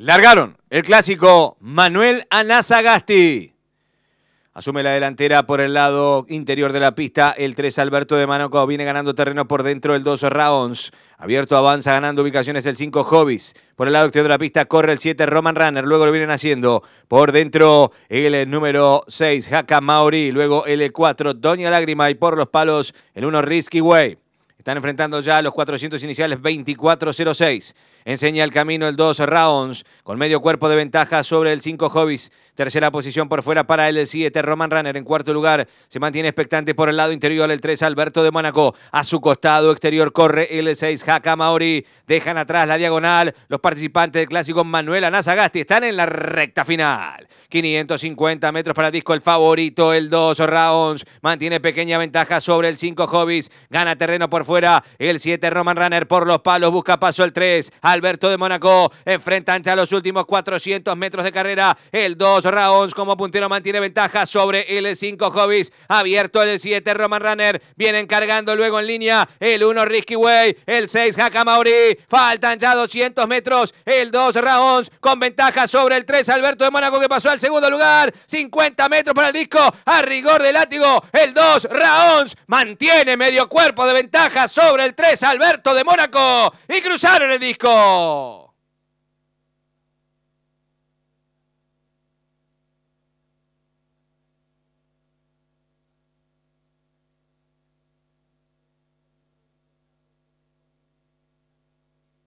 Largaron el clásico Manuel Anazagasti. Asume la delantera por el lado interior de la pista. El 3 Alberto de Manoco viene ganando terreno por dentro. El 2 Raons. Abierto avanza ganando ubicaciones el 5 Hobbies. Por el lado exterior de la pista corre el 7 Roman Runner. Luego lo vienen haciendo por dentro el número 6 Haka Maori. Luego el 4 Doña Lágrima. Y por los palos el 1 Risky Way. Están enfrentando ya los 400 iniciales 24-06. Enseña el camino el 2 Raons con medio cuerpo de ventaja sobre el 5 Hobbies. Tercera posición por fuera para el 7 Roman Runner. En cuarto lugar se mantiene expectante por el lado interior el 3 Alberto de Mónaco. A su costado exterior corre el 6 Haka Maori. Dejan atrás la diagonal los participantes del clásico Manuel Nazagasti. Están en la recta final. 550 metros para disco el favorito el 2 Raons. Mantiene pequeña ventaja sobre el 5 Hobbies. Gana terreno por fuera el 7, Roman Runner por los palos. Busca paso el 3. Alberto de Mónaco Enfrentan ya los últimos 400 metros de carrera. El 2, Raons como puntero mantiene ventaja sobre el 5, Hobbies. Abierto el 7, Roman Runner. Vienen cargando luego en línea. El 1, Risky Way. El 6, Hakamauri. Faltan ya 200 metros. El 2, Raons con ventaja sobre el 3, Alberto de Mónaco que pasó al segundo lugar. 50 metros para el disco. A rigor de látigo. El 2, Raons mantiene medio cuerpo de ventaja sobre el 3 Alberto de Mónaco y cruzaron el disco.